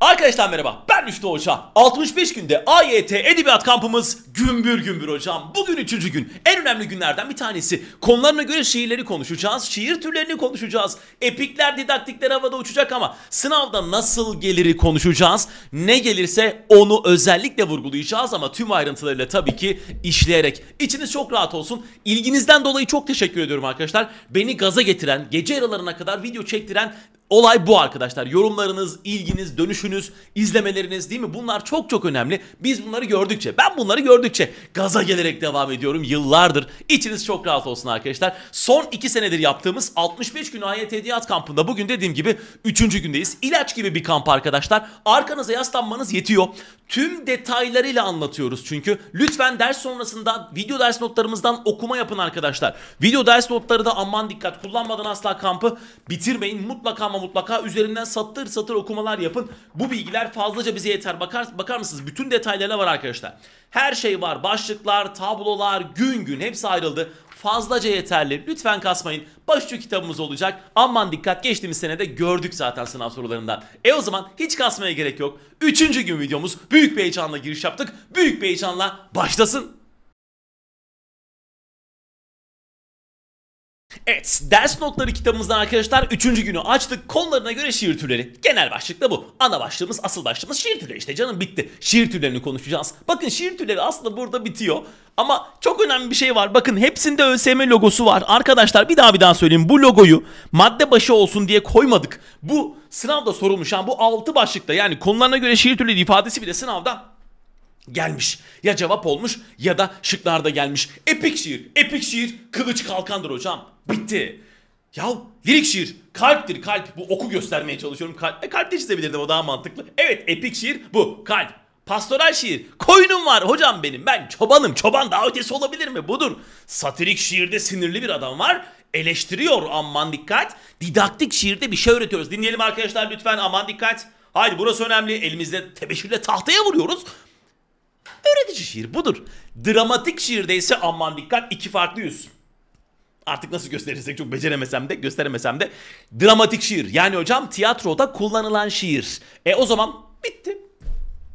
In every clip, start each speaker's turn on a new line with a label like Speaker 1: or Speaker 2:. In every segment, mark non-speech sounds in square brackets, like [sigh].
Speaker 1: Arkadaşlar merhaba ben Müftü Hoca 65 günde AYT Edebiyat Kampımız gümbür gümbür hocam Bugün üçüncü gün en önemli günlerden bir tanesi Konularına göre şiirleri konuşacağız Şiir türlerini konuşacağız Epikler didaktikler havada uçacak ama Sınavda nasıl geliri konuşacağız Ne gelirse onu özellikle vurgulayacağız Ama tüm ayrıntılarıyla tabii ki işleyerek İçiniz çok rahat olsun İlginizden dolayı çok teşekkür ediyorum arkadaşlar Beni gaza getiren gece yaralarına kadar video çektiren Olay bu arkadaşlar. Yorumlarınız, ilginiz, dönüşünüz, izlemeleriniz değil mi? Bunlar çok çok önemli. Biz bunları gördükçe, ben bunları gördükçe gaza gelerek devam ediyorum yıllardır. İçiniz çok rahat olsun arkadaşlar. Son 2 senedir yaptığımız 65 gün AYT Diyat kampında bugün dediğim gibi 3. gündeyiz. İlaç gibi bir kamp arkadaşlar. Arkanıza yaslanmanız yetiyor. Tüm detaylarıyla anlatıyoruz çünkü. Lütfen ders sonrasında video ders notlarımızdan okuma yapın arkadaşlar. Video ders notları da aman dikkat kullanmadan asla kampı bitirmeyin. Mutlaka ama mutlaka üzerinden satır satır okumalar yapın. Bu bilgiler fazlaca bize yeter. Bakar, bakar mısınız? Bütün detaylara var arkadaşlar. Her şey var. Başlıklar, tablolar, gün gün hepsi ayrıldı. Fazlaca yeterli. Lütfen kasmayın. Başucu kitabımız olacak. Aman dikkat geçtiğimiz senede gördük zaten sınav sorularından. E o zaman hiç kasmaya gerek yok. Üçüncü gün videomuz büyük bir heyecanla giriş yaptık. Büyük bir heyecanla başlasın. Evet, ders notları kitabımızdan arkadaşlar 3. günü açtık. Konularına göre şiir türleri. Genel başlıkta bu. Ana başlığımız, asıl başlığımız şiir türleri işte canım bitti. Şiir türlerini konuşacağız. Bakın şiir türleri aslında burada bitiyor. Ama çok önemli bir şey var. Bakın hepsinde ÖSYM logosu var. Arkadaşlar bir daha bir daha söyleyeyim. Bu logoyu madde başı olsun diye koymadık. Bu sınavda sorulmuş. Yani bu 6 başlıkta yani konularına göre şiir türleri ifadesi bile sınavda gelmiş. Ya cevap olmuş ya da şıklarda gelmiş. Epik şiir, epik şiir kılıç kalkandır hocam. Bitti. Ya lirik şiir kalptir kalp. Bu oku göstermeye çalışıyorum. Kalp, e, kalp de çizebilirdim o daha mantıklı. Evet epik şiir bu kalp. Pastoral şiir. Koyunum var hocam benim. Ben çobanım. Çoban daha ötesi olabilir mi? Budur. Satirik şiirde sinirli bir adam var. Eleştiriyor aman dikkat. Didaktik şiirde bir şey öğretiyoruz. Dinleyelim arkadaşlar lütfen aman dikkat. Haydi burası önemli. Elimizde tebeşirle tahtaya vuruyoruz. Öğretici şiir budur. Dramatik şiirde ise aman dikkat iki farklı yüz. Artık nasıl gösterirsek çok beceremesem de gösteremesem de dramatik şiir. Yani hocam tiyatroda kullanılan şiir. E o zaman bitti.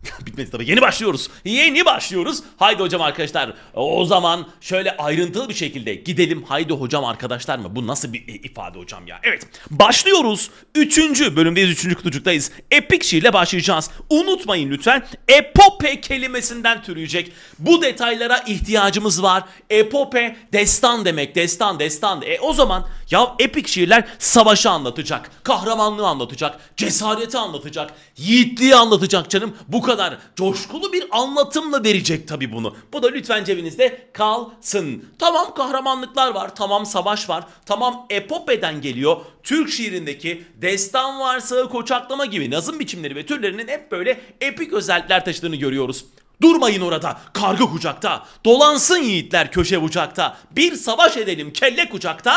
Speaker 1: [laughs] Bitmedi tabii. Yeni başlıyoruz. Yeni başlıyoruz. Haydi hocam arkadaşlar. O zaman şöyle ayrıntılı bir şekilde gidelim. Haydi hocam arkadaşlar mı? Bu nasıl bir e, ifade hocam ya? Evet. Başlıyoruz. Üçüncü bölümdeyiz. Üçüncü kutucukdayız. Epik şiirle başlayacağız. Unutmayın lütfen. Epope kelimesinden türüyecek. Bu detaylara ihtiyacımız var. Epope destan demek. Destan destan. E o zaman ya epik şiirler savaşı anlatacak. Kahramanlığı anlatacak. Cesareti anlatacak. Yiğitliği anlatacak canım. Bu kadar kadar coşkulu bir anlatımla verecek tabii bunu. Bu da lütfen cebinizde kalsın. Tamam kahramanlıklar var, tamam savaş var, tamam epopeden geliyor. Türk şiirindeki destan varsa koçaklama gibi nazım biçimleri ve türlerinin hep böyle epik özellikler taşıdığını görüyoruz. Durmayın orada, karga kucakta, dolansın yiğitler köşe bucakta, bir savaş edelim kelle kucakta,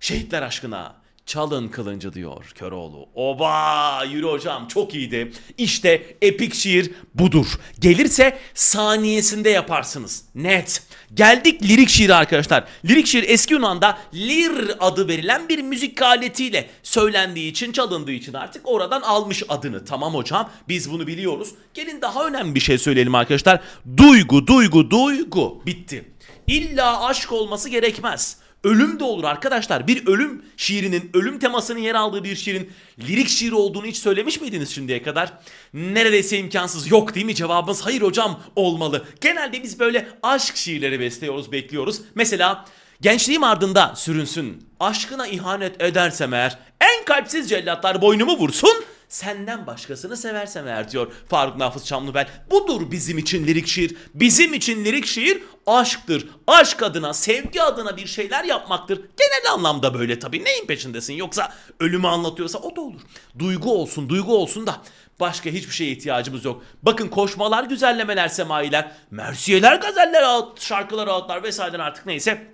Speaker 1: şehitler aşkına.'' Çalın kılıncı diyor Köroğlu. Oba yürü hocam çok iyiydi. İşte epik şiir budur. Gelirse saniyesinde yaparsınız. Net. Geldik lirik şiir arkadaşlar. Lirik şiir eski Yunan'da lir adı verilen bir müzik aletiyle söylendiği için çalındığı için artık oradan almış adını. Tamam hocam biz bunu biliyoruz. Gelin daha önemli bir şey söyleyelim arkadaşlar. Duygu duygu duygu bitti. İlla aşk olması gerekmez. Ölüm de olur arkadaşlar. Bir ölüm şiirinin, ölüm temasının yer aldığı bir şiirin lirik şiir olduğunu hiç söylemiş miydiniz şimdiye kadar? Neredeyse imkansız yok değil mi? Cevabımız hayır hocam olmalı. Genelde biz böyle aşk şiirleri besliyoruz, bekliyoruz. Mesela gençliğim ardında sürünsün. Aşkına ihanet edersem eğer en kalpsiz cellatlar boynumu vursun Senden başkasını seversem eğer diyor Faruk Nafız Ben Budur bizim için lirik şiir. Bizim için lirik şiir aşktır. Aşk adına, sevgi adına bir şeyler yapmaktır. Genel anlamda böyle tabii. Neyin peşindesin? Yoksa ölümü anlatıyorsa o da olur. Duygu olsun, duygu olsun da başka hiçbir şeye ihtiyacımız yok. Bakın koşmalar, güzellemeler, semailer, mersiyeler, gazeller, şarkılar, ağıtlar vesaire artık neyse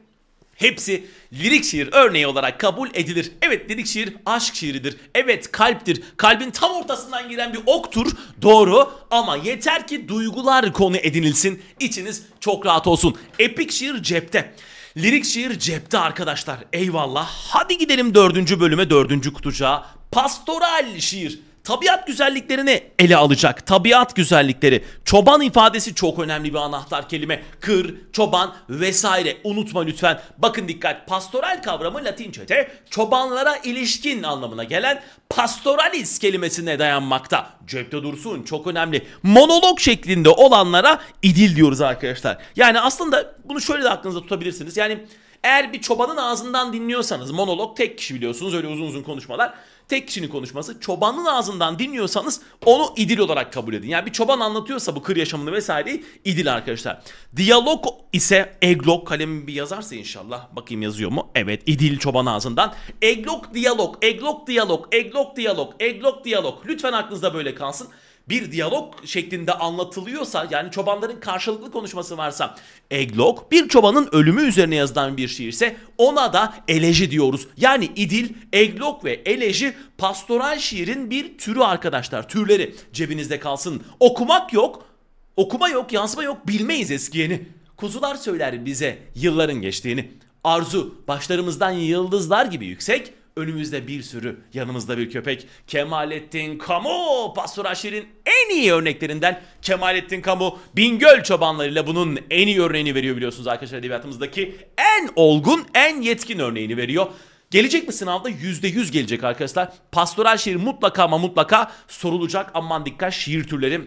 Speaker 1: Hepsi lirik şiir örneği olarak kabul edilir. Evet lirik şiir aşk şiiridir. Evet kalptir. Kalbin tam ortasından giren bir oktur. Doğru ama yeter ki duygular konu edinilsin. İçiniz çok rahat olsun. Epik şiir cepte. Lirik şiir cepte arkadaşlar. Eyvallah. Hadi gidelim dördüncü bölüme dördüncü kutucuğa. Pastoral şiir tabiat güzelliklerini ele alacak. Tabiat güzellikleri. Çoban ifadesi çok önemli bir anahtar kelime. Kır, çoban vesaire. Unutma lütfen. Bakın dikkat. Pastoral kavramı Latince'de çobanlara ilişkin anlamına gelen pastoralis kelimesine dayanmakta. Cepte dursun çok önemli. Monolog şeklinde olanlara idil diyoruz arkadaşlar. Yani aslında bunu şöyle de aklınızda tutabilirsiniz. Yani eğer bir çobanın ağzından dinliyorsanız monolog tek kişi biliyorsunuz öyle uzun uzun konuşmalar tek kişinin konuşması. Çobanın ağzından dinliyorsanız onu idil olarak kabul edin. Yani bir çoban anlatıyorsa bu kır yaşamını vesaireyi idil arkadaşlar. Diyalog ise eglog kalemi bir yazarsa inşallah. Bakayım yazıyor mu? Evet idil çoban ağzından. Eglog diyalog, eglog diyalog, eglog diyalog, eglog diyalog. Lütfen aklınızda böyle kalsın bir diyalog şeklinde anlatılıyorsa yani çobanların karşılıklı konuşması varsa eglog bir çobanın ölümü üzerine yazılan bir şiirse ona da eleji diyoruz. Yani idil, eglog ve eleji pastoral şiirin bir türü arkadaşlar. Türleri cebinizde kalsın. Okumak yok, okuma yok, yansıma yok bilmeyiz eskiyeni. Kuzular söyler bize yılların geçtiğini. Arzu başlarımızdan yıldızlar gibi yüksek, Önümüzde bir sürü, yanımızda bir köpek. Kemalettin Kamu, Basura Şirin en iyi örneklerinden Kemalettin Kamu Bingöl çobanlarıyla bunun en iyi örneğini veriyor biliyorsunuz arkadaşlar edebiyatımızdaki en olgun, en yetkin örneğini veriyor. Gelecek mi sınavda? %100 gelecek arkadaşlar. Pastoral şiir mutlaka ama mutlaka sorulacak. Aman dikkat şiir türleri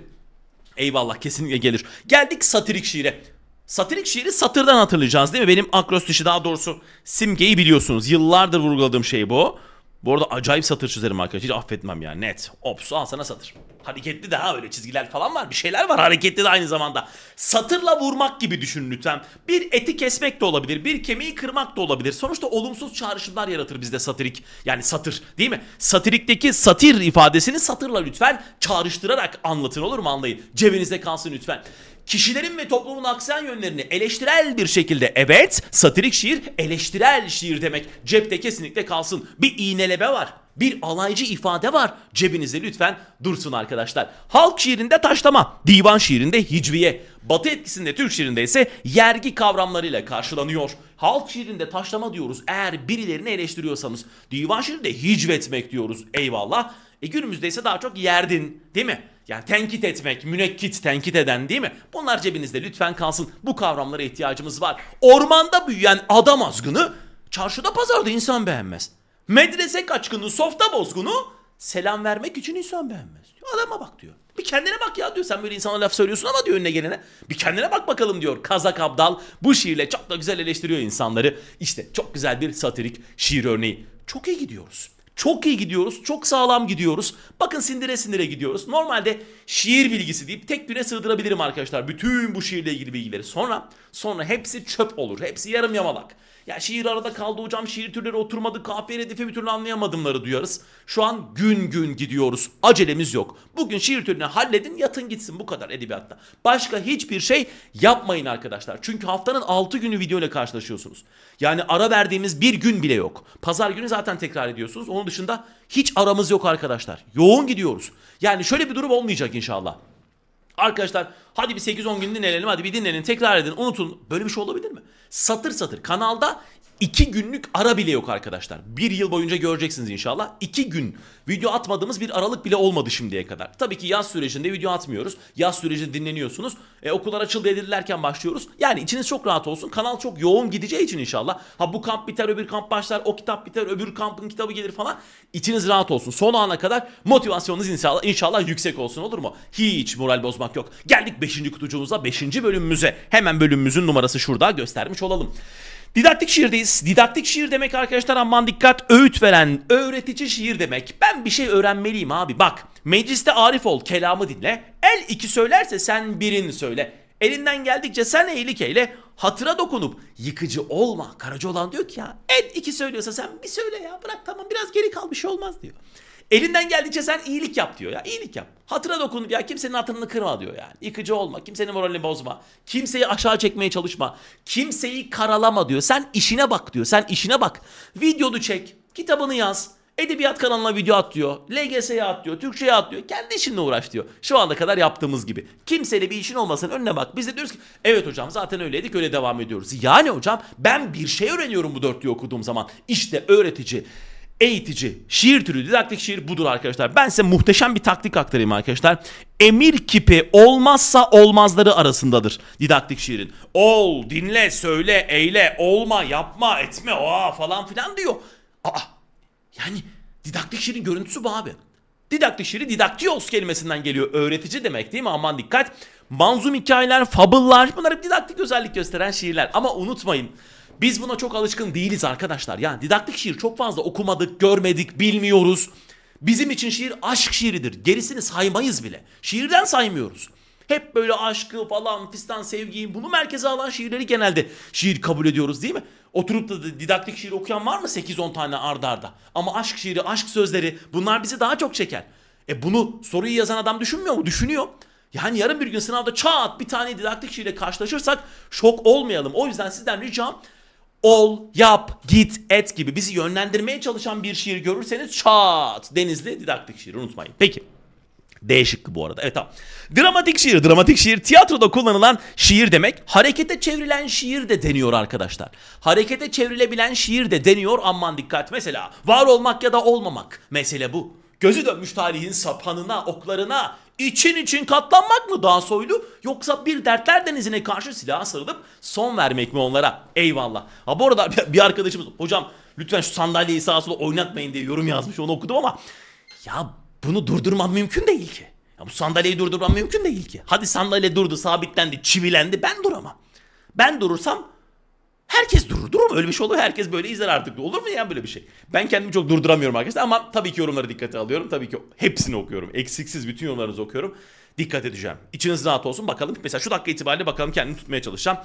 Speaker 1: Eyvallah kesinlikle gelir. Geldik satirik şiire. Satirik şiiri satırdan hatırlayacağız değil mi? Benim akrostişi daha doğrusu simgeyi biliyorsunuz. Yıllardır vurguladığım şey bu. Bu arada acayip satır çizerim arkadaşlar. Hiç affetmem yani net. Ops al sana satır. Hareketli de ha öyle çizgiler falan var. Bir şeyler var hareketli de aynı zamanda. Satırla vurmak gibi düşünün lütfen. Bir eti kesmek de olabilir. Bir kemiği kırmak da olabilir. Sonuçta olumsuz çağrışımlar yaratır bizde satirik. Yani satır değil mi? Satirikteki satir ifadesini satırla lütfen çağrıştırarak anlatın olur mu anlayın. Cebinizde kalsın lütfen kişilerin ve toplumun aksayan yönlerini eleştirel bir şekilde evet satirik şiir eleştirel şiir demek cepte kesinlikle kalsın. Bir iğneleme var. Bir alaycı ifade var. Cebinizde lütfen dursun arkadaşlar. Halk şiirinde taşlama, divan şiirinde hicviye, batı etkisinde Türk şiirinde ise yergi kavramlarıyla karşılanıyor. Halk şiirinde taşlama diyoruz eğer birilerini eleştiriyorsanız. Divan şiirinde hicvetmek diyoruz eyvallah. E günümüzde ise daha çok yerdin değil mi? Yani tenkit etmek, münekkit, tenkit eden değil mi? Bunlar cebinizde lütfen kalsın. Bu kavramlara ihtiyacımız var. Ormanda büyüyen adam azgını çarşıda pazarda insan beğenmez. Medrese kaçkını, softa bozgunu selam vermek için insan beğenmez. Adama bak diyor. Bir kendine bak ya diyor. Sen böyle insana laf söylüyorsun ama diyor önüne gelene. Bir kendine bak bakalım diyor. Kazak Abdal bu şiirle çok da güzel eleştiriyor insanları. İşte çok güzel bir satirik şiir örneği. Çok iyi gidiyoruz. Çok iyi gidiyoruz, çok sağlam gidiyoruz. Bakın sindire sindire gidiyoruz. Normalde şiir bilgisi deyip tek güne sığdırabilirim arkadaşlar. Bütün bu şiirle ilgili bilgileri. Sonra sonra hepsi çöp olur. Hepsi yarım yamalak. Ya şiir arada kaldı hocam, şiir türleri oturmadı, kafiye hedefi bir türlü anlayamadımları duyarız. Şu an gün gün gidiyoruz. Acelemiz yok. Bugün şiir türünü halledin, yatın gitsin bu kadar edebiyatta. Başka hiçbir şey yapmayın arkadaşlar. Çünkü haftanın 6 günü video ile karşılaşıyorsunuz. Yani ara verdiğimiz bir gün bile yok. Pazar günü zaten tekrar ediyorsunuz. Onun onun dışında hiç aramız yok arkadaşlar. Yoğun gidiyoruz. Yani şöyle bir durum olmayacak inşallah. Arkadaşlar hadi bir 8-10 gün dinlenelim hadi bir dinlenin tekrar edin unutun. Böyle bir şey olabilir mi? Satır satır kanalda İki günlük ara bile yok arkadaşlar. Bir yıl boyunca göreceksiniz inşallah. İki gün video atmadığımız bir aralık bile olmadı şimdiye kadar. Tabii ki yaz sürecinde video atmıyoruz. Yaz sürecinde dinleniyorsunuz. E, okullar açıldı edilirlerken başlıyoruz. Yani içiniz çok rahat olsun. Kanal çok yoğun gideceği için inşallah. Ha bu kamp biter öbür kamp başlar. O kitap biter öbür kampın kitabı gelir falan. İçiniz rahat olsun. Son ana kadar motivasyonunuz inşallah, inşallah yüksek olsun olur mu? Hiç moral bozmak yok. Geldik 5. kutucuğumuza 5. bölümümüze. Hemen bölümümüzün numarası şurada göstermiş olalım. Didaktik şiirdeyiz. Didaktik şiir demek arkadaşlar aman dikkat öğüt veren, öğretici şiir demek. Ben bir şey öğrenmeliyim abi bak. Mecliste arif ol, kelamı dinle. El iki söylerse sen birini söyle. Elinden geldikçe sen iyilik eyle. Hatıra dokunup yıkıcı olma. Karaca olan diyor ki ya el iki söylüyorsa sen bir söyle ya. Bırak tamam biraz geri kalmış şey olmaz diyor. Elinden geldikçe sen iyilik yap diyor ya. İyilik yap. Hatıra dokun ya kimsenin hatırını kırma diyor yani. Yıkıcı olma, kimsenin moralini bozma. Kimseyi aşağı çekmeye çalışma. Kimseyi karalama diyor. Sen işine bak diyor. Sen işine bak. Videonu çek, kitabını yaz. Edebiyat kanalına video at diyor. LGS'ye at diyor. Türkçe'ye at diyor. Kendi işinle uğraş diyor. Şu anda kadar yaptığımız gibi. Kimseyle bir işin olmasın önüne bak. Biz de diyoruz ki evet hocam zaten öyleydik öyle devam ediyoruz. Yani hocam ben bir şey öğreniyorum bu dörtlüğü okuduğum zaman. İşte öğretici eğitici şiir türü didaktik şiir budur arkadaşlar. Ben size muhteşem bir taktik aktarayım arkadaşlar. Emir kipi olmazsa olmazları arasındadır didaktik şiirin. Ol, dinle, söyle, eyle, olma, yapma, etme, oha falan filan diyor. Aa yani didaktik şiirin görüntüsü bu abi. Didaktik şiiri didaktios kelimesinden geliyor. Öğretici demek değil mi? Aman dikkat. Manzum hikayeler, fabıllar bunlar hep didaktik özellik gösteren şiirler. Ama unutmayın biz buna çok alışkın değiliz arkadaşlar. Yani didaktik şiir çok fazla okumadık, görmedik, bilmiyoruz. Bizim için şiir aşk şiiridir. Gerisini saymayız bile. Şiirden saymıyoruz. Hep böyle aşkı falan fistan sevgiyi bunu merkeze alan şiirleri genelde şiir kabul ediyoruz değil mi? Oturup da didaktik şiir okuyan var mı 8-10 tane ardarda? Arda? Ama aşk şiiri, aşk sözleri bunlar bizi daha çok çeker. E bunu soruyu yazan adam düşünmüyor mu? Düşünüyor. Yani yarın bir gün sınavda çat bir tane didaktik şiirle karşılaşırsak şok olmayalım. O yüzden sizden ricam ol, yap, git, et gibi bizi yönlendirmeye çalışan bir şiir görürseniz çat denizli didaktik şiir unutmayın. Peki. D şıkkı bu arada. Evet tamam. Dramatik şiir, dramatik şiir tiyatroda kullanılan şiir demek. Harekete çevrilen şiir de deniyor arkadaşlar. Harekete çevrilebilen şiir de deniyor aman dikkat. Mesela var olmak ya da olmamak. Mesele bu. Gözü dönmüş tarihin sapanına, oklarına, için için katlanmak mı daha soylu yoksa bir dertler denizine karşı silaha sarılıp son vermek mi onlara? Eyvallah. Ha bu arada [laughs] bir arkadaşımız hocam lütfen şu sandalyeyi sağa sola oynatmayın diye yorum yazmış onu okudum ama ya bunu durdurmam mümkün değil ki. Ya bu sandalyeyi durdurmam mümkün değil ki. Hadi sandalye durdu, sabitlendi, çivilendi ben duramam. Ben durursam Herkes durur. Durur mu? Öyle bir şey olur. Herkes böyle izler artık. Olur mu ya böyle bir şey? Ben kendimi çok durduramıyorum arkadaşlar ama tabii ki yorumları dikkate alıyorum. Tabii ki hepsini okuyorum. Eksiksiz bütün yorumlarınızı okuyorum dikkat edeceğim. İçiniz rahat olsun bakalım. Mesela şu dakika itibariyle bakalım kendimi tutmaya çalışacağım.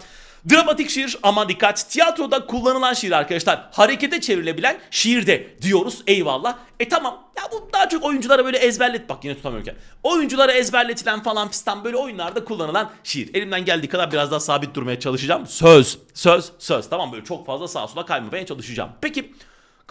Speaker 1: Dramatik şiir ama dikkat tiyatroda kullanılan şiir arkadaşlar harekete çevrilebilen şiirde diyoruz eyvallah. E tamam ya bu daha çok oyunculara böyle ezberlet bak yine tutamıyorken. Oyunculara ezberletilen falan fistan böyle oyunlarda kullanılan şiir. Elimden geldiği kadar biraz daha sabit durmaya çalışacağım. Söz söz söz tamam böyle çok fazla sağa sola kaymamaya çalışacağım. Peki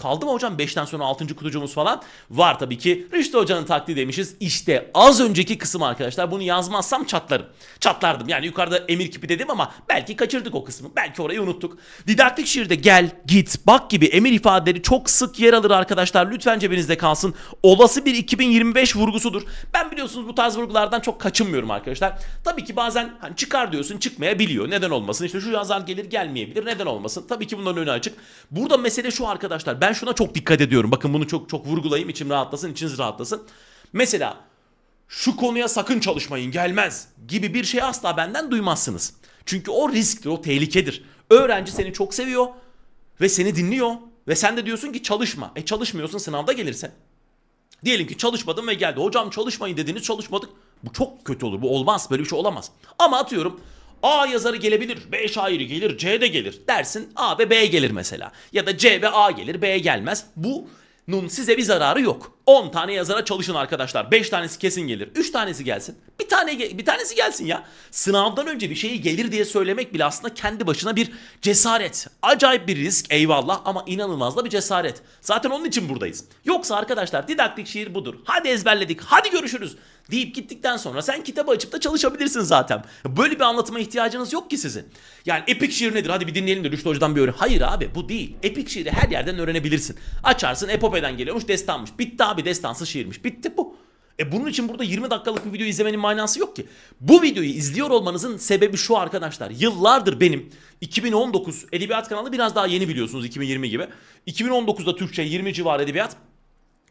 Speaker 1: Kaldı mı hocam 5'ten sonra 6. kutucuğumuz falan? Var tabii ki. Rüştü hocanın taktiği demişiz. İşte az önceki kısım arkadaşlar. Bunu yazmazsam çatlarım. Çatlardım. Yani yukarıda emir kipi dedim ama belki kaçırdık o kısmı. Belki orayı unuttuk. Didaktik şiirde gel, git, bak gibi emir ifadeleri çok sık yer alır arkadaşlar. Lütfen cebinizde kalsın. Olası bir 2025 vurgusudur. Ben biliyorsunuz bu tarz vurgulardan çok kaçınmıyorum arkadaşlar. Tabii ki bazen hani çıkar diyorsun çıkmayabiliyor. Neden olmasın? İşte şu yazar gelir gelmeyebilir. Neden olmasın? Tabii ki bunların önü açık. Burada mesele şu arkadaşlar. Ben ben şuna çok dikkat ediyorum. Bakın bunu çok çok vurgulayayım içim rahatlasın, içiniz rahatlasın. Mesela şu konuya sakın çalışmayın gelmez gibi bir şey asla benden duymazsınız. Çünkü o risktir, o tehlikedir. Öğrenci seni çok seviyor ve seni dinliyor ve sen de diyorsun ki çalışma. E çalışmıyorsun sınavda gelirse. Diyelim ki çalışmadım ve geldi. Hocam çalışmayın dediniz çalışmadık. Bu çok kötü olur. Bu olmaz. Böyle bir şey olamaz. Ama atıyorum A yazarı gelebilir, B şairi gelir, C de gelir dersin A ve B gelir mesela. Ya da C ve A gelir, B gelmez. Bunun size bir zararı yok. 10 tane yazara çalışın arkadaşlar. 5 tanesi kesin gelir. 3 tanesi gelsin. Bir tane bir tanesi gelsin ya. Sınavdan önce bir şeyi gelir diye söylemek bile aslında kendi başına bir cesaret. Acayip bir risk eyvallah ama inanılmaz da bir cesaret. Zaten onun için buradayız. Yoksa arkadaşlar didaktik şiir budur. Hadi ezberledik. Hadi görüşürüz deyip gittikten sonra sen kitabı açıp da çalışabilirsin zaten. Böyle bir anlatıma ihtiyacınız yok ki sizin. Yani epik şiir nedir? Hadi bir dinleyelim de Rüştü Hoca'dan bir öğren. Hayır abi bu değil. Epik şiiri her yerden öğrenebilirsin. Açarsın epopeden geliyormuş destanmış. Bitti abi bir destansı şiirmiş. Bitti bu. E bunun için burada 20 dakikalık bir video izlemenin manası yok ki. Bu videoyu izliyor olmanızın sebebi şu arkadaşlar. Yıllardır benim 2019 Edebiyat kanalı biraz daha yeni biliyorsunuz 2020 gibi. 2019'da Türkçe 20 civarı edebiyat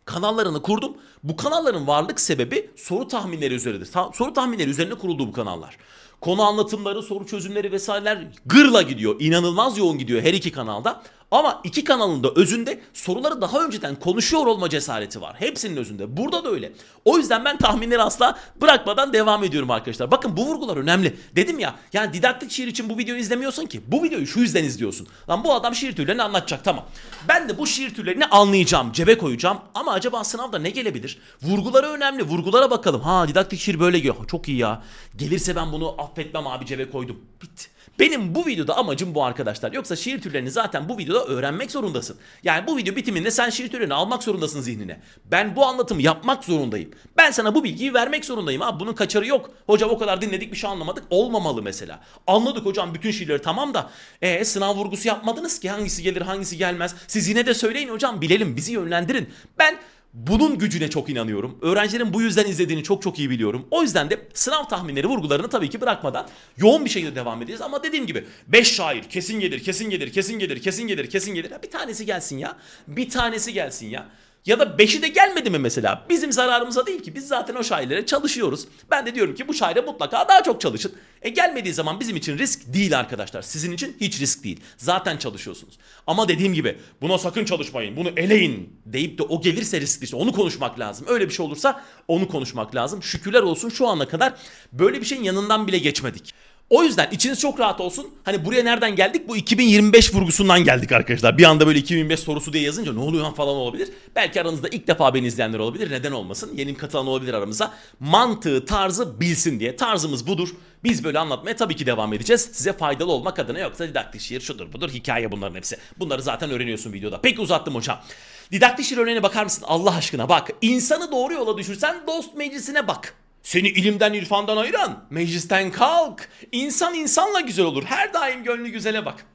Speaker 1: kanallarını kurdum. Bu kanalların varlık sebebi soru tahminleri üzeridir. Ta soru tahminleri üzerine kuruldu bu kanallar. Konu anlatımları, soru çözümleri vesaireler gırla gidiyor. İnanılmaz yoğun gidiyor her iki kanalda. Ama iki kanalın da özünde soruları daha önceden konuşuyor olma cesareti var. Hepsinin özünde. Burada da öyle. O yüzden ben tahminleri asla bırakmadan devam ediyorum arkadaşlar. Bakın bu vurgular önemli. Dedim ya yani didaktik şiir için bu videoyu izlemiyorsun ki. Bu videoyu şu yüzden izliyorsun. Lan bu adam şiir türlerini anlatacak tamam. Ben de bu şiir türlerini anlayacağım. Cebe koyacağım. Ama acaba sınavda ne gelebilir? Vurguları önemli. Vurgulara bakalım. Ha didaktik şiir böyle geliyor. Çok iyi ya. Gelirse ben bunu affetmem abi cebe koydum. Bitti. Benim bu videoda amacım bu arkadaşlar. Yoksa şiir türlerini zaten bu videoda öğrenmek zorundasın. Yani bu video bitiminde sen şiir türlerini almak zorundasın zihnine. Ben bu anlatımı yapmak zorundayım. Ben sana bu bilgiyi vermek zorundayım. Abi bunun kaçarı yok. Hocam o kadar dinledik bir şey anlamadık. Olmamalı mesela. Anladık hocam bütün şiirleri tamam da e, sınav vurgusu yapmadınız ki hangisi gelir hangisi gelmez. Siz yine de söyleyin hocam bilelim bizi yönlendirin. Ben bunun gücüne çok inanıyorum. Öğrencilerin bu yüzden izlediğini çok çok iyi biliyorum. O yüzden de sınav tahminleri vurgularını tabii ki bırakmadan yoğun bir şekilde devam edeceğiz. Ama dediğim gibi 5 şair kesin gelir, kesin gelir, kesin gelir, kesin gelir, kesin gelir. Ya bir tanesi gelsin ya. Bir tanesi gelsin ya. Ya da beşi de gelmedi mi mesela? Bizim zararımıza değil ki. Biz zaten o şairlere çalışıyoruz. Ben de diyorum ki bu şaire mutlaka daha çok çalışın. E gelmediği zaman bizim için risk değil arkadaşlar. Sizin için hiç risk değil. Zaten çalışıyorsunuz. Ama dediğim gibi buna sakın çalışmayın. Bunu eleyin deyip de o gelirse riskli. İşte onu konuşmak lazım. Öyle bir şey olursa onu konuşmak lazım. Şükürler olsun şu ana kadar böyle bir şeyin yanından bile geçmedik. O yüzden içiniz çok rahat olsun. Hani buraya nereden geldik? Bu 2025 vurgusundan geldik arkadaşlar. Bir anda böyle 2025 sorusu diye yazınca ne oluyor lan falan olabilir. Belki aranızda ilk defa beni izleyenler olabilir. Neden olmasın? Yeni katılan olabilir aramıza. Mantığı, tarzı bilsin diye. Tarzımız budur. Biz böyle anlatmaya tabii ki devam edeceğiz. Size faydalı olmak adına yoksa didaktik şiir şudur budur hikaye bunların hepsi. Bunları zaten öğreniyorsun videoda. Peki uzattım hocam. Didaktik şiir örneğine bakar mısın? Allah aşkına bak. İnsanı doğru yola düşürsen dost meclisine bak. Seni ilimden irfandan ayıran meclisten kalk. İnsan insanla güzel olur. Her daim gönlü güzele bak.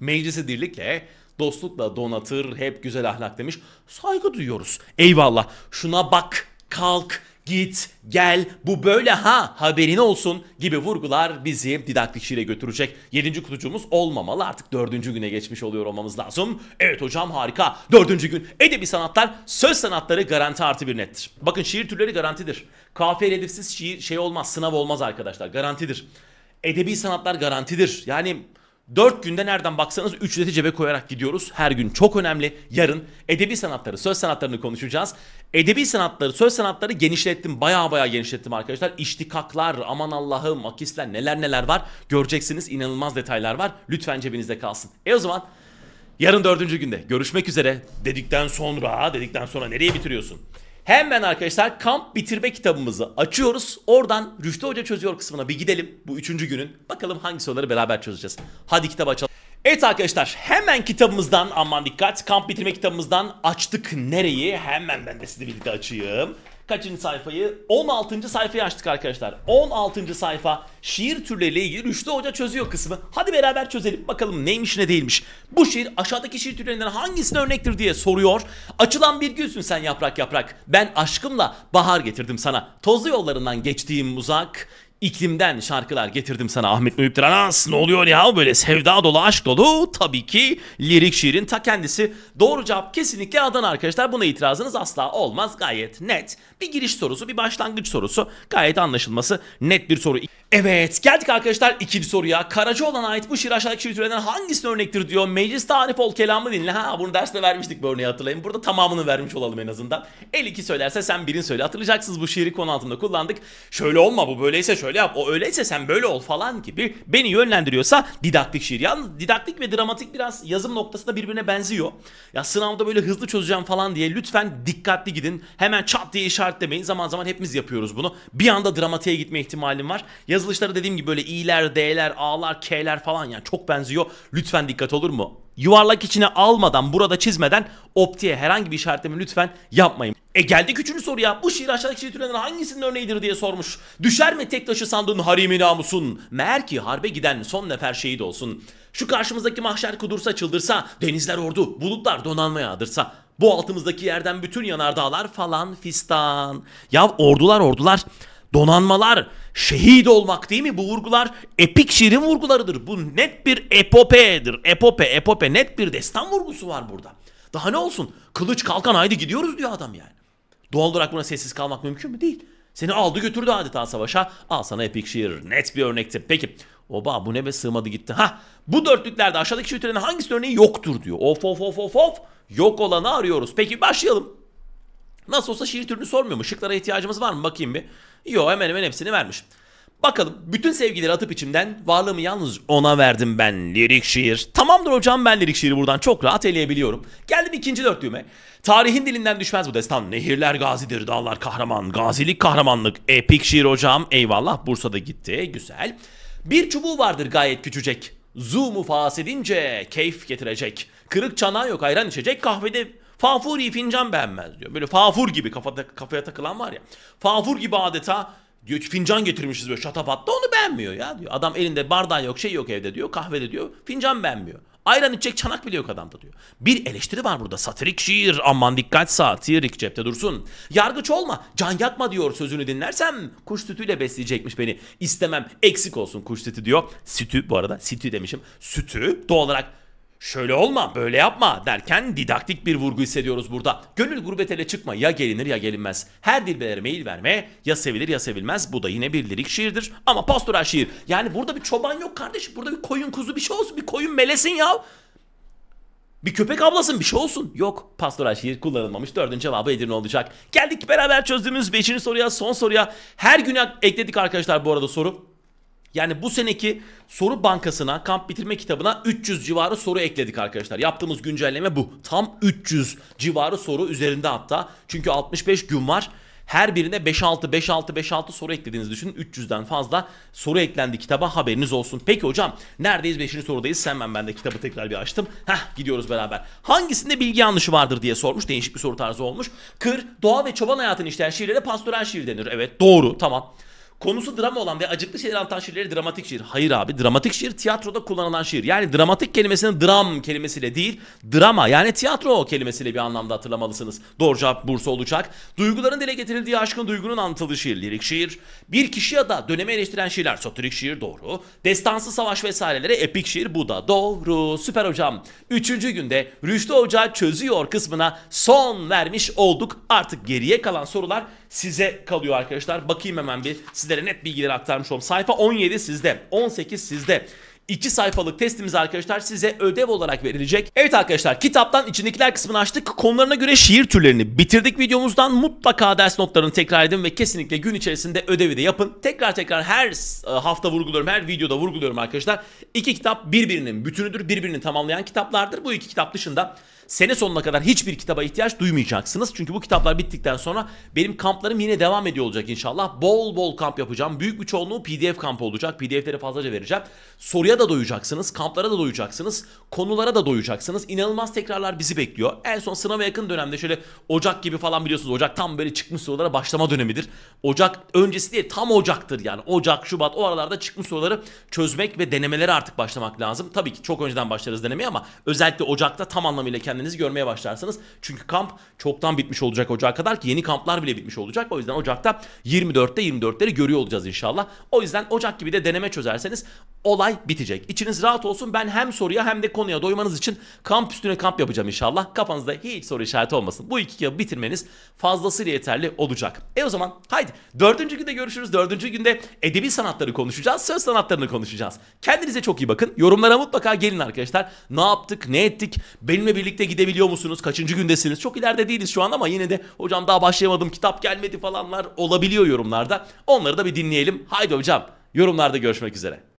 Speaker 1: Meclisi dirlikle, dostlukla donatır hep güzel ahlak demiş. Saygı duyuyoruz. Eyvallah. Şuna bak, kalk, git, gel, bu böyle ha haberin olsun gibi vurgular bizi didaktik didaktikçiyle götürecek. Yedinci kutucuğumuz olmamalı artık dördüncü güne geçmiş oluyor olmamız lazım. Evet hocam harika. Dördüncü gün edebi sanatlar söz sanatları garanti artı bir nettir. Bakın şiir türleri garantidir. Kafiye elifsiz şiir şey olmaz sınav olmaz arkadaşlar garantidir. Edebi sanatlar garantidir. Yani dört günde nereden baksanız 3 leti cebe koyarak gidiyoruz. Her gün çok önemli. Yarın edebi sanatları, söz sanatlarını konuşacağız. Edebi sanatları, söz sanatları genişlettim. Baya baya genişlettim arkadaşlar. İştikaklar, aman Allah'ım, makisler neler neler var. Göreceksiniz inanılmaz detaylar var. Lütfen cebinizde kalsın. E o zaman yarın dördüncü günde görüşmek üzere. Dedikten sonra, dedikten sonra nereye bitiriyorsun? Hemen arkadaşlar kamp bitirme kitabımızı açıyoruz. Oradan Rüştü Hoca çözüyor kısmına bir gidelim. Bu üçüncü günün. Bakalım hangi soruları beraber çözeceğiz. Hadi kitap açalım. Evet arkadaşlar hemen kitabımızdan aman dikkat kamp bitirme kitabımızdan açtık nereyi hemen ben de sizinle birlikte açayım. Kaçıncı sayfayı? 16. sayfayı açtık arkadaşlar. 16. sayfa şiir türleriyle ilgili Rüştü Hoca çözüyor kısmı. Hadi beraber çözelim bakalım neymiş ne değilmiş. Bu şiir aşağıdaki şiir türlerinden hangisine örnektir diye soruyor. Açılan bir gülsün sen yaprak yaprak. Ben aşkımla bahar getirdim sana. Tozlu yollarından geçtiğim uzak iklimden şarkılar getirdim sana Ahmet Muhip Tranans. Ne oluyor ya böyle sevda dolu aşk dolu tabii ki lirik şiirin ta kendisi. Doğru cevap kesinlikle Adana arkadaşlar buna itirazınız asla olmaz gayet net. Bir giriş sorusu bir başlangıç sorusu gayet anlaşılması net bir soru. Evet geldik arkadaşlar ikinci soruya. Karaca olan ait bu şiir aşağıdaki şiir türlerinden hangisini örnektir diyor. Meclis tarif ol kelamı dinle. Ha bunu derste vermiştik bu örneği hatırlayın. Burada tamamını vermiş olalım en azından. 52 söylerse sen birini söyle. Hatırlayacaksınız bu şiiri konu altında kullandık. Şöyle olma bu böyleyse şöyle yap. O öyleyse sen böyle ol falan gibi. Beni yönlendiriyorsa didaktik şiir. Yalnız didaktik ve dramatik biraz yazım noktasında birbirine benziyor. Ya sınavda böyle hızlı çözeceğim falan diye lütfen dikkatli gidin. Hemen çat diye işaretlemeyin. Zaman zaman hepimiz yapıyoruz bunu. Bir anda dramatiğe gitme ihtimalim var. Yazı yazılışları dediğim gibi böyle i'ler, d'ler, a'lar, k'ler falan yani çok benziyor. Lütfen dikkat olur mu? Yuvarlak içine almadan, burada çizmeden optiye herhangi bir işaretleme lütfen yapmayın. E geldik üçüncü soruya. Bu şiir aşağıdaki şiir türlerinden hangisinin örneğidir diye sormuş. Düşer mi tek taşı sandığın harimi namusun? Meğer ki harbe giden son nefer şehit olsun. Şu karşımızdaki mahşer kudursa çıldırsa, denizler ordu, bulutlar donanmaya adırsa. Bu altımızdaki yerden bütün yanardağlar falan fistan. Ya ordular ordular donanmalar, şehit olmak değil mi? Bu vurgular epik şiirin vurgularıdır. Bu net bir epopedir. Epope, epope net bir destan vurgusu var burada. Daha ne olsun? Kılıç kalkan haydi gidiyoruz diyor adam yani. Doğal olarak buna sessiz kalmak mümkün mü? Değil. Seni aldı götürdü adeta savaşa. Al sana epik şiir. Net bir örnekti. Peki. Oba bu ne be sığmadı gitti. Ha bu dörtlüklerde aşağıdaki şiirlerin hangisi örneği yoktur diyor. Of of of of of. Yok olanı arıyoruz. Peki başlayalım. Nasıl olsa şiir türünü sormuyor mu? Şıklara ihtiyacımız var mı? Bakayım bir. Yok, hemen hemen hepsini vermiş. Bakalım bütün sevgileri atıp içimden varlığımı yalnız ona verdim ben lirik şiir. Tamamdır hocam ben lirik şiiri buradan çok rahat eleyebiliyorum. Geldim ikinci dörtlüğüme. Tarihin dilinden düşmez bu destan. Nehirler gazidir, dağlar kahraman, gazilik kahramanlık. Epik şiir hocam eyvallah Bursa'da gitti güzel. Bir çubuğu vardır gayet küçücek. Zoom'u fas edince keyif getirecek. Kırık çanağı yok ayran içecek kahvede Fafuri fincan beğenmez diyor. Böyle fafur gibi kafada, kafaya takılan var ya. Fafur gibi adeta diyor ki fincan getirmişiz böyle şatafatla onu beğenmiyor ya diyor. Adam elinde bardağı yok şey yok evde diyor kahvede diyor fincan beğenmiyor. Ayran içecek çanak bile yok adamda diyor. Bir eleştiri var burada. Satirik şiir. Aman dikkat satirik cepte dursun. Yargıç olma. Can yakma diyor sözünü dinlersem. Kuş sütüyle besleyecekmiş beni. İstemem. Eksik olsun kuş sütü diyor. Sütü bu arada. Sütü demişim. Sütü doğal olarak Şöyle olma, böyle yapma derken didaktik bir vurgu hissediyoruz burada. Gönül gurbetele çıkma ya gelinir ya gelinmez. Her dilbelere mail verme ya sevilir ya sevilmez. Bu da yine bir lirik şiirdir ama pastoral şiir. Yani burada bir çoban yok kardeşim, Burada bir koyun kuzu bir şey olsun. Bir koyun melesin ya. Bir köpek ablasın bir şey olsun. Yok pastoral şiir kullanılmamış. Dördüncü cevabı Edirne olacak. Geldik beraber çözdüğümüz beşinci soruya son soruya. Her gün ekledik arkadaşlar bu arada soru. Yani bu seneki soru bankasına, kamp bitirme kitabına 300 civarı soru ekledik arkadaşlar. Yaptığımız güncelleme bu. Tam 300 civarı soru üzerinde hatta. Çünkü 65 gün var. Her birine 5-6, 5-6, 5-6 soru eklediğinizi düşünün. 300'den fazla soru eklendi kitaba haberiniz olsun. Peki hocam neredeyiz? 5. sorudayız. Sen ben ben de kitabı tekrar bir açtım. Heh gidiyoruz beraber. Hangisinde bilgi yanlışı vardır diye sormuş. Değişik bir soru tarzı olmuş. Kır, doğa ve çoban hayatını işleyen şiirlere pastoral şiir denir. Evet doğru tamam. Konusu drama olan ve acıklı şeyler anlatan şiirleri dramatik şiir. Hayır abi dramatik şiir tiyatroda kullanılan şiir. Yani dramatik kelimesini dram kelimesiyle değil drama yani tiyatro kelimesiyle bir anlamda hatırlamalısınız. Doğru cevap Bursa olacak. Duyguların dile getirildiği aşkın duygunun anlatıldığı şiir. Lirik şiir. Bir kişi ya da dönemi eleştiren şiirler. Sotirik şiir doğru. Destansı savaş vesairelere epik şiir bu da doğru. Süper hocam. Üçüncü günde Rüştü Hoca çözüyor kısmına son vermiş olduk. Artık geriye kalan sorular size kalıyor arkadaşlar. Bakayım hemen bir sizlere net bilgileri aktarmış olayım. Sayfa 17 sizde, 18 sizde. 2 sayfalık testimiz arkadaşlar size ödev olarak verilecek. Evet arkadaşlar kitaptan içindekiler kısmını açtık. Konularına göre şiir türlerini bitirdik videomuzdan. Mutlaka ders notlarını tekrar edin ve kesinlikle gün içerisinde ödevi de yapın. Tekrar tekrar her e, hafta vurguluyorum, her videoda vurguluyorum arkadaşlar. İki kitap birbirinin bütünüdür, birbirini tamamlayan kitaplardır. Bu iki kitap dışında Sene sonuna kadar hiçbir kitaba ihtiyaç duymayacaksınız. Çünkü bu kitaplar bittikten sonra benim kamplarım yine devam ediyor olacak inşallah. Bol bol kamp yapacağım. Büyük bir çoğunluğu PDF kampı olacak. PDF'leri fazlaca vereceğim. Soruya da doyacaksınız. Kamplara da doyacaksınız. Konulara da doyacaksınız. İnanılmaz tekrarlar bizi bekliyor. En son sınava yakın dönemde şöyle Ocak gibi falan biliyorsunuz. Ocak tam böyle çıkmış sorulara başlama dönemidir. Ocak öncesi değil tam Ocak'tır yani. Ocak, Şubat o aralarda çıkmış soruları çözmek ve denemelere artık başlamak lazım. Tabii ki çok önceden başlarız denemeye ama özellikle Ocak'ta tam anlamıyla kendinizi görmeye başlarsanız. Çünkü kamp çoktan bitmiş olacak ocağa kadar ki yeni kamplar bile bitmiş olacak. O yüzden ocakta 24'te 24'leri görüyor olacağız inşallah. O yüzden ocak gibi de deneme çözerseniz olay bitecek. İçiniz rahat olsun. Ben hem soruya hem de konuya doymanız için kamp üstüne kamp yapacağım inşallah. Kafanızda hiç soru işareti olmasın. Bu iki kitabı bitirmeniz fazlasıyla yeterli olacak. E o zaman haydi dördüncü günde görüşürüz. Dördüncü günde edebi sanatları konuşacağız. Söz sanatlarını konuşacağız. Kendinize çok iyi bakın. Yorumlara mutlaka gelin arkadaşlar. Ne yaptık, ne ettik, benimle birlikte birlikte gidebiliyor musunuz? Kaçıncı gündesiniz? Çok ileride değiliz şu an ama yine de hocam daha başlayamadım kitap gelmedi falanlar olabiliyor yorumlarda. Onları da bir dinleyelim. Haydi hocam yorumlarda görüşmek üzere.